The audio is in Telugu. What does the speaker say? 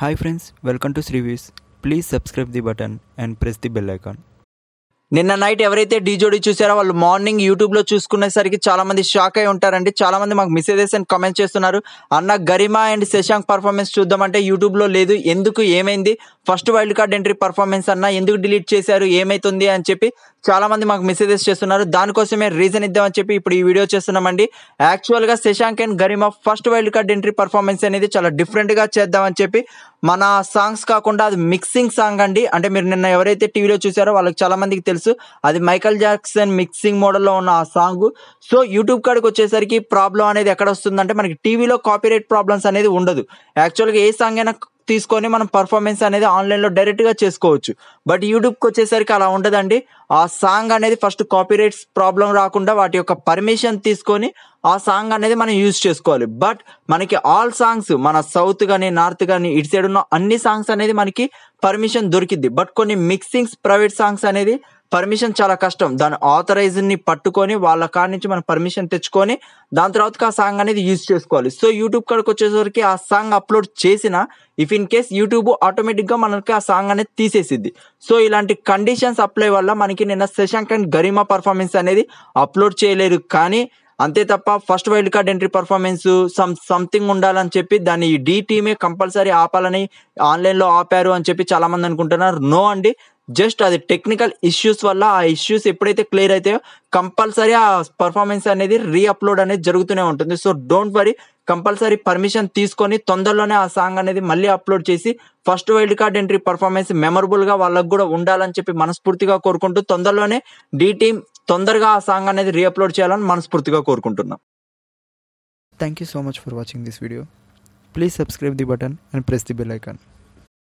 hi friends welcome to Srivees please subscribe the button and press the bell icon నిన్న నైట్ ఎవరైతే డీజోడి చూసారో వాళ్ళు మార్నింగ్ యూట్యూబ్లో చూసుకునేసరికి చాలామంది షాక్ అయి ఉంటారండి చాలామంది మాకు మెసేజెస్ అండ్ కమెంట్ చేస్తున్నారు అన్న గరిమా అండ్ శశాంక్ పర్ఫార్మెన్స్ చూద్దామంటే యూట్యూబ్లో లేదు ఎందుకు ఏమైంది first wild card entry performance అన్న ఎందుకు డిలీట్ చేశారు ఏమైతుంది అని చెప్పి చాలామంది మాకు మెసేజెస్ చేస్తున్నారు దానికోసమే రీజన్ ఇద్దామని చెప్పి ఇప్పుడు ఈ వీడియో చేస్తున్నామండి యాక్చువల్గా Shashank and Garima first wild card entry performance అనేది చాలా డిఫరెంట్గా చేద్దామని చెప్పి మన సాంగ్స్ కాకుండా అది మిక్సింగ్ సాంగ్ అండి అంటే మీరు నిన్న ఎవరైతే టీవీలో చూసారో వాళ్ళకి చాలా మందికి తెలుసు అది మైకల్ జాక్సన్ మిక్సింగ్ మోడల్లో ఉన్న ఆ సాంగ్ సో యూట్యూబ్ కాడికి వచ్చేసరికి ప్రాబ్లం అనేది ఎక్కడ వస్తుందంటే మనకి టీవీలో కాపీరైట్ ప్రాబ్లమ్స్ అనేది ఉండదు యాక్చువల్గా ఏ సాంగ్ అయినా తీసుకొని మనం పర్ఫార్మెన్స్ అనేది ఆన్లైన్లో డైరెక్ట్గా చేసుకోవచ్చు బట్ యూట్యూబ్కి వచ్చేసరికి అలా ఉండదండి ఆ సాంగ్ అనేది ఫస్ట్ కాపీరైట్స్ ప్రాబ్లం రాకుండా వాటి యొక్క పర్మిషన్ తీసుకొని ఆ సాంగ్ అనేది మనం యూజ్ చేసుకోవాలి బట్ మనకి ఆల్ సాంగ్స్ మన సౌత్ కానీ నార్త్ కానీ ఇటు సైడ్ ఉన్న అన్ని సాంగ్స్ అనేది మనకి పర్మిషన్ దొరికింది బట్ కొన్ని మిక్సింగ్స్ ప్రైవేట్ సాంగ్స్ అనేది పర్మిషన్ చాలా కష్టం దాని ఆథరైజ్ని పట్టుకొని వాళ్ళ కాడి నుంచి మనం పర్మిషన్ తెచ్చుకొని దాని తర్వాత ఆ సాంగ్ అనేది యూజ్ చేసుకోవాలి సో యూట్యూబ్ కాడికి వచ్చేసరికి ఆ సాంగ్ అప్లోడ్ చేసిన ఇఫ్ ఇన్ కేస్ యూట్యూబ్ ఆటోమేటిక్గా మనకి ఆ సాంగ్ అనేది తీసేసిద్ది సో ఇలాంటి కండిషన్స్ అప్లై వల్ల మనకి నిన్న శశాంక్ అండ్ గరిమా పర్ఫార్మెన్స్ అనేది అప్లోడ్ చేయలేరు కానీ అంతే తప్ప first wild card entry performance some something ఉండాలని చెప్పి దాన్ని డి టీమే కంపల్సరీ ఆపాలని ఆన్లైన్లో ఆపారు అని చెప్పి చాలా మంది అనుకుంటున్నారు నో అండి జస్ట్ అది టెక్నికల్ ఇష్యూస్ వల్ల ఆ ఇష్యూస్ ఎప్పుడైతే క్లియర్ అయితాయో కంపల్సరీ ఆ పర్ఫార్మెన్స్ అనేది రీ అప్లోడ్ అనేది జరుగుతూనే ఉంటుంది so don't worry compulsory permission తీసుకొని తొందరలోనే ఆ సాంగ్ అనేది మళ్ళీ అప్లోడ్ చేసి first wild card entry performance memorable గా వాళ్ళకు కూడా ఉండాలని చెప్పి మనస్ఫూర్తిగా కోరుకుంటూ తొందరలోనే డి టీమ్ తొందరగా ఆ సాంగ్ అనేది రీఅప్లోడ్ చేయాలని మనస్ఫూర్తిగా కోరుకుంటున్నాం thank you so much for watching this video please subscribe the button and press the bell icon